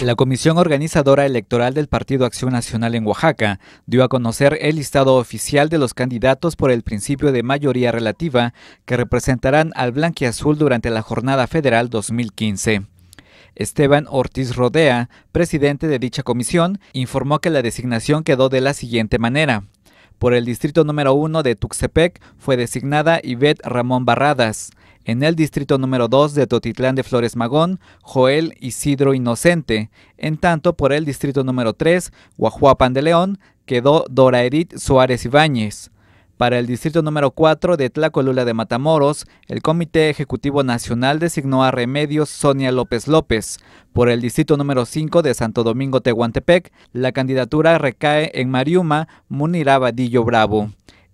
La Comisión Organizadora Electoral del Partido Acción Nacional en Oaxaca dio a conocer el listado oficial de los candidatos por el principio de mayoría relativa que representarán al Azul durante la Jornada Federal 2015. Esteban Ortiz Rodea, presidente de dicha comisión, informó que la designación quedó de la siguiente manera. Por el distrito número 1 de Tuxtepec fue designada Ivette Ramón Barradas. En el distrito número 2 de Totitlán de Flores Magón, Joel Isidro Inocente. En tanto, por el distrito número 3, Guajuapan de León, quedó Doraerit Suárez Ibáñez. Para el distrito número 4 de Tlacolula de Matamoros, el Comité Ejecutivo Nacional designó a Remedios Sonia López López. Por el distrito número 5 de Santo Domingo Tehuantepec, la candidatura recae en Mariuma Munirabadillo Bravo.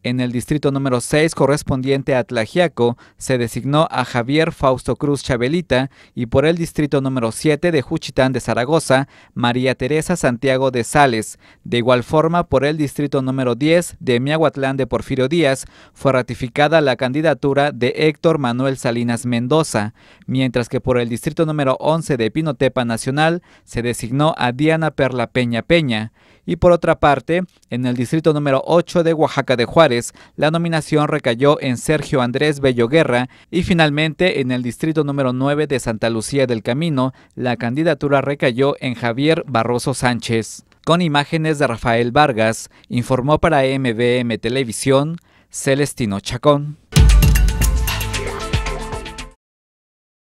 En el distrito número 6 correspondiente a Tlajiaco se designó a Javier Fausto Cruz Chabelita y por el distrito número 7 de Juchitán de Zaragoza, María Teresa Santiago de Sales. De igual forma, por el distrito número 10 de Miahuatlán de Porfirio Díaz fue ratificada la candidatura de Héctor Manuel Salinas Mendoza, mientras que por el distrito número 11 de Pinotepa Nacional se designó a Diana Perla Peña Peña y por otra parte, en el distrito número 8 de Oaxaca de Juárez, la nominación recayó en Sergio Andrés Bello Guerra y finalmente en el distrito número 9 de Santa Lucía del Camino, la candidatura recayó en Javier Barroso Sánchez. Con imágenes de Rafael Vargas, informó para MBM Televisión Celestino Chacón.